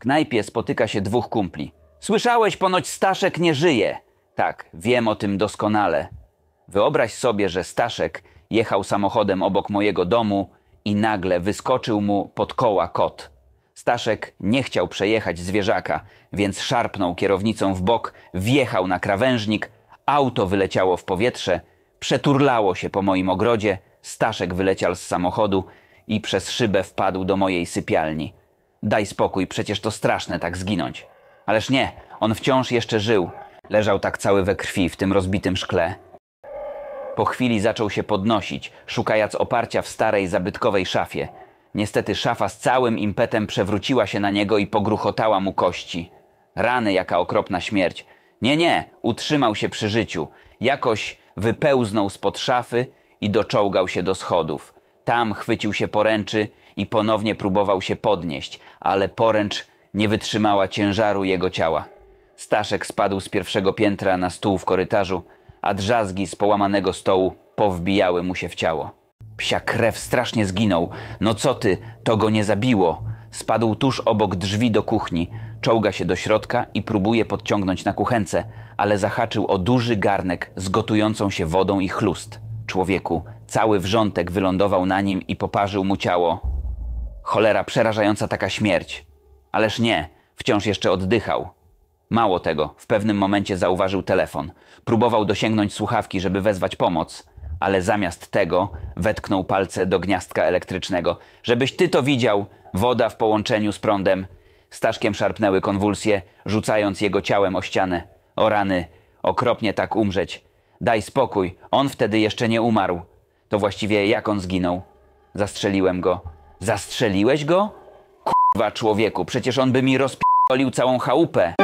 knajpie spotyka się dwóch kumpli. Słyszałeś, ponoć Staszek nie żyje. Tak, wiem o tym doskonale. Wyobraź sobie, że Staszek jechał samochodem obok mojego domu i nagle wyskoczył mu pod koła kot. Staszek nie chciał przejechać zwierzaka, więc szarpnął kierownicą w bok, wjechał na krawężnik, auto wyleciało w powietrze, przeturlało się po moim ogrodzie, Staszek wyleciał z samochodu i przez szybę wpadł do mojej sypialni. Daj spokój, przecież to straszne tak zginąć. Ależ nie, on wciąż jeszcze żył. Leżał tak cały we krwi w tym rozbitym szkle. Po chwili zaczął się podnosić, szukając oparcia w starej, zabytkowej szafie. Niestety szafa z całym impetem przewróciła się na niego i pogruchotała mu kości. Rany, jaka okropna śmierć. Nie, nie, utrzymał się przy życiu. Jakoś wypełznął spod szafy i doczołgał się do schodów. Tam chwycił się poręczy i ponownie próbował się podnieść, ale poręcz nie wytrzymała ciężaru jego ciała. Staszek spadł z pierwszego piętra na stół w korytarzu, a drzazgi z połamanego stołu powbijały mu się w ciało. Psia krew strasznie zginął. No co ty, to go nie zabiło. Spadł tuż obok drzwi do kuchni, czołga się do środka i próbuje podciągnąć na kuchence, ale zahaczył o duży garnek z gotującą się wodą i chlust. Człowieku, cały wrzątek wylądował na nim i poparzył mu ciało Cholera przerażająca taka śmierć. Ależ nie, wciąż jeszcze oddychał. Mało tego, w pewnym momencie zauważył telefon. Próbował dosięgnąć słuchawki, żeby wezwać pomoc, ale zamiast tego wetknął palce do gniazdka elektrycznego. Żebyś ty to widział, woda w połączeniu z prądem. Staszkiem szarpnęły konwulsje, rzucając jego ciałem o ścianę. O rany, okropnie tak umrzeć. Daj spokój, on wtedy jeszcze nie umarł. To właściwie jak on zginął? Zastrzeliłem go. Zastrzeliłeś go? Kurwa człowieku, przecież on by mi rozpierdolił całą chałupę.